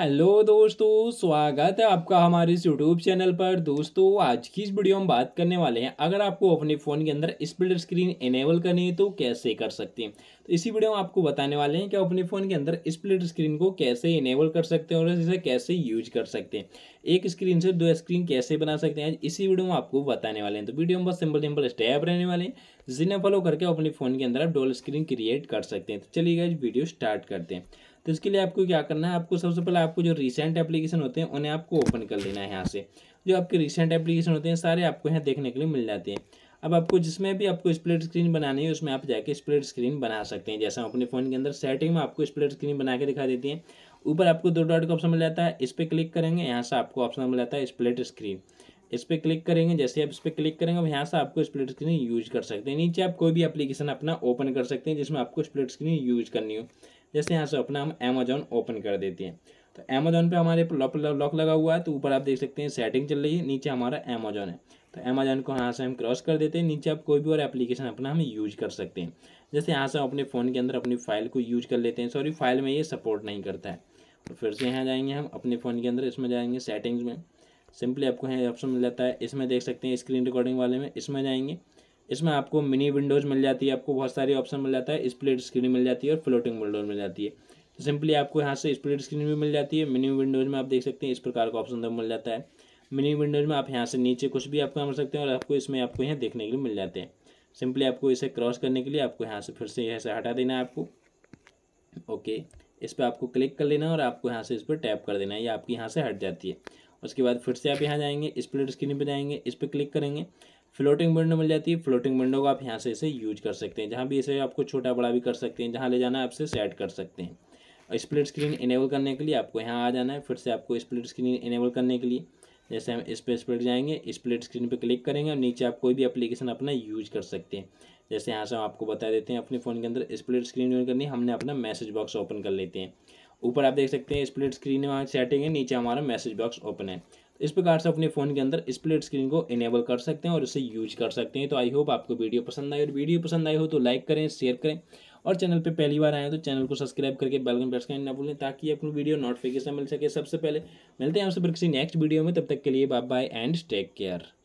hello दोस्तों स्वागत है आपका हमारे इस यूट्यूब चैनल पर दोस्तों आज की इस वीडियो में बात करने वाले हैं अगर आपको अपने फ़ोन के अंदर स्प्लिट स्क्रीन इनेबल करनी है तो कैसे कर सकते हैं तो इसी वीडियो में आपको बताने वाले हैं कि आप अपने फ़ोन के अंदर स्प्लिट स्क्रीन को कैसे इनेबल कर सकते हैं और इसे कैसे यूज कर सकते हैं एक स्क्रीन से दो स्क्रीन कैसे बना सकते हैं इसी वीडियो में आपको बताने वाले हैं तो वीडियो में बहुत सिंपल सिंपल स्टेप रहने वाले हैं जिन्हें फॉलो करके अपने फ़ोन के अंदर आप डोल स्क्रीन क्रिएट कर सकते हैं तो चलिएगा वीडियो स्टार्ट करते हैं तो इसके लिए आपको क्या करना है आपको सबसे पहले आपको जो रिसेंट एप्लीकेशन होते हैं उन्हें आपको ओपन कर लेना है यहाँ से जो आपके रिसेंट एप्लीकेशन होते हैं सारे आपको यहाँ देखने के लिए मिल जाते हैं अब आपको जिसमें भी आपको स्प्लिट स्क्रीन बनानी है उसमें आप जाके स्प्लिट स्क्रीन बना सकते हैं जैसे हम अपने फ़ोन के अंदर सेटिंग में आपको स्प्लिट स्क्रीन बना के दिखा देती है ऊपर आपको दो डॉट का ऑप्शन मिल जाता है इस पर क्लिक करेंगे यहाँ से आपको ऑप्शन मिल जाता है स्प्लिट स्क्रीन इस पर क्लिक करेंगे जैसे आप इस पर क्लिक करेंगे अब यहाँ से आपको स्प्लिट स्क्रीन यूज कर सकते हैं नीचे आप कोई भी एप्लीकेशन अपना ओपन कर सकते हैं जिसमें आपको स्प्लिट स्क्रीन यूज करनी हो जैसे यहाँ से अपना हम अमेजोन ओपन कर देते हैं तो अमेजोन पे हमारे लॉक लॉक लगा हुआ है तो ऊपर आप देख सकते हैं सेटिंग चल रही है नीचे हमारा अमेजोन है तो अमेजोन को यहाँ से हम क्रॉस कर देते हैं नीचे आप कोई भी और एप्लीकेशन अपना हम यूज कर सकते हैं जैसे यहाँ से हम अपने फ़ोन के अंदर अपनी फाइल को यूज कर लेते हैं सॉरी फाइल में ये सपोर्ट नहीं करता है और तो फिर से यहाँ जाएंगे हम अपने फ़ोन के अंदर इसमें जाएंगे सेटिंग्स में सिंपली आपको यहाँ ऑप्शन मिल जाता है इसमें देख सकते हैं स्क्रीन रिकॉर्डिंग वाले में इसमें जाएंगे इसमें आपको मिनी विंडोज़ मिल जाती है आपको बहुत सारे ऑप्शन मिल जाता है स्प्लिट स्क्रीन मिल जाती है और फ्लोटिंग विंडोज मिल जाती है तो सिंपली आपको यहाँ से स्प्लिट स्क्रीन भी मिल जाती है मिनी विंडोज़ में आप देख सकते हैं इस प्रकार का ऑप्शन मिल जाता है मिनी विंडोज़ में आप यहाँ से नीचे कुछ भी आप कर सकते हैं और आपको इसमें आपको यहाँ देखने के लिए मिल जाते हैं सिंपली आपको इसे क्रॉस करने के लिए आपको यहाँ से फिर से यहाँ से हटा देना है आपको ओके इस पर आपको क्लिक कर लेना है और आपको यहाँ से इस पर टैप कर देना है ये आपकी यहाँ से हट जाती है उसके बाद फिर से आप यहाँ जाएंगे स्प्लिट स्क्रीन पर जाएंगे इस पर क्लिक करेंगे फ्लोटिंग विंडो मिल जाती है फ्लोटिंग विंडो को आप यहाँ से इसे यूज कर सकते हैं जहाँ भी इसे आपको छोटा बड़ा भी कर सकते हैं जहाँ ले जाना है आपसे सेट कर सकते हैं स्प्लिट स्क्रीन इनेबल करने के लिए आपको यहाँ आ जाना है फिर से आपको स्प्लिट स्क्रीन इनेबल करने के लिए जैसे हम इस पर स्प्लिट जाएंगे स्प्लिट स्क्रीन पर क्लिक करेंगे और नीचे आप कोई भी अप्लीकेशन अपना यूज कर सकते हैं जैसे यहाँ से हम आपको बता देते हैं अपने फ़ोन के अंदर स्प्लिट स्क्रीन यूज करनी हमने अपना मैसेज बॉक्स ओपन कर लेते हैं ऊपर आप देख सकते हैं स्प्लिट स्क्रीन में वहाँ सेटिंग है नीचे हमारा मैसेज बॉक्स ओपन है इस प्रकार से अपने फ़ोन के अंदर स्प्लिट स्क्रीन को इनेबल कर सकते हैं और इसे यूज कर सकते हैं तो आई होप आपको वीडियो पसंद आए और वीडियो पसंद आई हो तो लाइक करें शेयर करें और चैनल पे पहली बार आए हैं तो चैनल को सब्सक्राइब करके बेल आइकन प्रेस करना ना भूलें ताकि आपको वीडियो नोटिफिकेशन मिल सके सबसे पहले मिलते हैं आपसे फिर किसी नेक्स्ट वीडियो में तब तक के लिए bye bye and take care